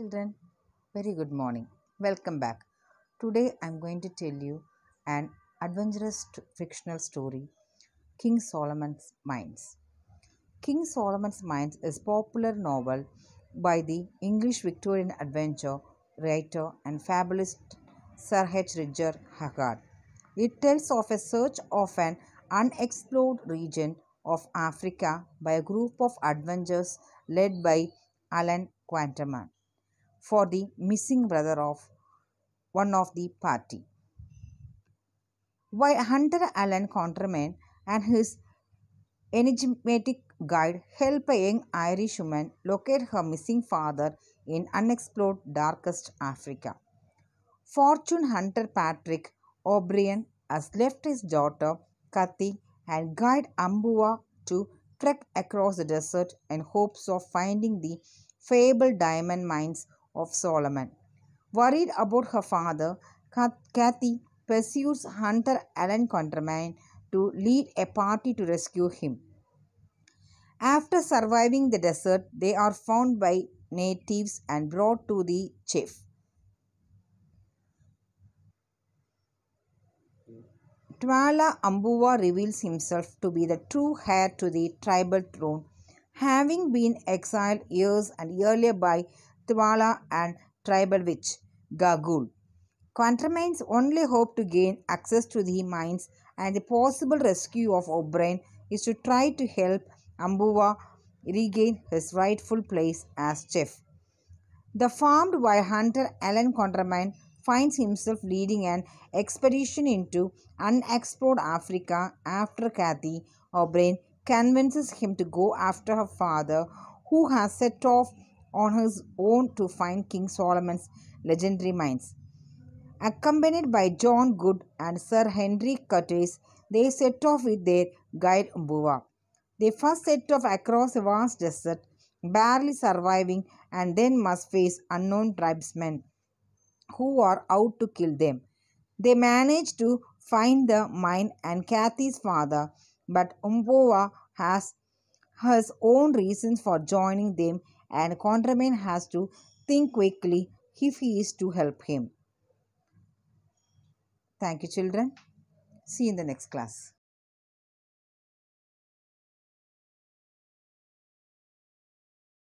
Children, very good morning. Welcome back. Today I am going to tell you an adventurous fictional story King Solomon's Mines. King Solomon's Mines is a popular novel by the English Victorian adventure writer and fabulist Sir H. richard Haggard. It tells of a search of an unexplored region of Africa by a group of adventurers led by Alan Quatermain for the missing brother of one of the party. why Hunter Allen Contraman and his enigmatic guide help a young Irish woman locate her missing father in unexplored darkest Africa. Fortune hunter Patrick O'Brien has left his daughter Kathy and guide Ambua to trek across the desert in hopes of finding the fabled diamond mines of Solomon. Worried about her father, Kathy pursues Hunter Alan Contraman to lead a party to rescue him. After surviving the desert, they are found by natives and brought to the chief. Twala Ambuwa reveals himself to be the true heir to the tribal throne, having been exiled years and earlier by and tribal witch Gagul. Quatermain's only hope to gain access to the mines and the possible rescue of O'Brien is to try to help Ambuva regain his rightful place as chief. The farmed by hunter Alan Quatermain finds himself leading an expedition into unexplored Africa after Kathy O'Brien convinces him to go after her father who has set off on his own to find King Solomon's legendary mines. Accompanied by John Good and Sir Henry Curtis, they set off with their guide Mbuva. They first set off across a vast desert, barely surviving, and then must face unknown tribesmen who are out to kill them. They manage to find the mine and Kathy's father, but Umbova has his own reasons for joining them and Condorman has to think quickly if he is to help him. Thank you, children. See you in the next class.